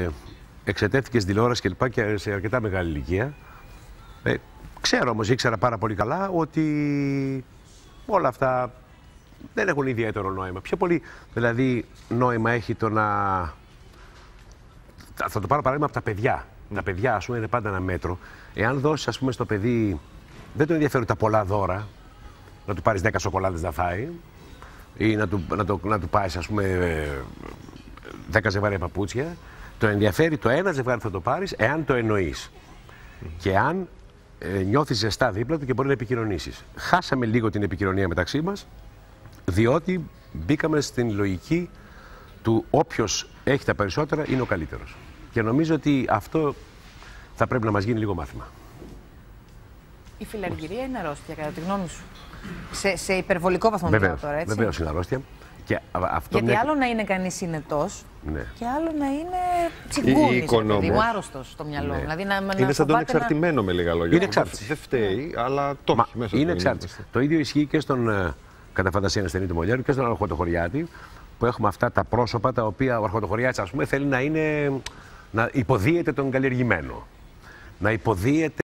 Ε, εξετέθηκες στην τηλεόραση και λοιπά και σε αρκετά μεγάλη ηλικία. Ε, ξέρω όμως, ήξερα πάρα πολύ καλά ότι όλα αυτά δεν έχουν ιδιαίτερο νόημα. Πιο πολύ δηλαδή νόημα έχει το να... Θα το πάρω παράδειγμα από τα παιδιά. Mm. Τα παιδιά ας πούμε είναι πάντα ένα μέτρο. Εάν δώσεις ας πούμε στο παιδί, δεν τον ενδιαφέρουν τα πολλά δώρα, να του πάρεις 10 σοκολάδες να φάει ή να του, να το, να του πάρεις ας πούμε 10 ε, ζευγάρια παπούτσια, το ενδιαφέρει το ένα ζευγάρι θα το πάρεις εάν το εννοείς. Και αν ε, νιώθεις ζεστά δίπλα του και μπορεί να επικοινωνήσεις. Χάσαμε λίγο την επικοινωνία μεταξύ μας, διότι μπήκαμε στην λογική του όποιος έχει τα περισσότερα είναι ο καλύτερος. Και νομίζω ότι αυτό θα πρέπει να μας γίνει λίγο μάθημα η φιλαργυρία είναι αρρώστια, κατά τη γνώμη σου. Σε, σε υπερβολικό βαθμό Βέβαια, τώρα, έτσι. Βεβαίως είναι αρρώστια. Και αυτό Γιατί μια... άλλο να είναι κανείς συνετός ναι. και άλλο να είναι ψυχολογικό. Δηλαδή, ο άρρωστος στο μυαλό. Ναι. Δηλαδή, να, να είναι σαν τον εξαρτημένο να... με λίγα λόγια. Είναι εξάρτηση. Δεν φταίει, ναι. αλλά το έχει μέσα. Είναι εξάρτηση. Το ίδιο ισχύει και στον ε, κατά φαντασία ασθενή του Μολιάρου και στον Αρχοτοχωριάτη που έχουμε αυτά τα πρόσωπα τα οποία ο Αρχοτοχωριάτη ας πούμε, θέλει να είναι. Να υποδίεται τον καλλιεργημένο. Να υποδίεται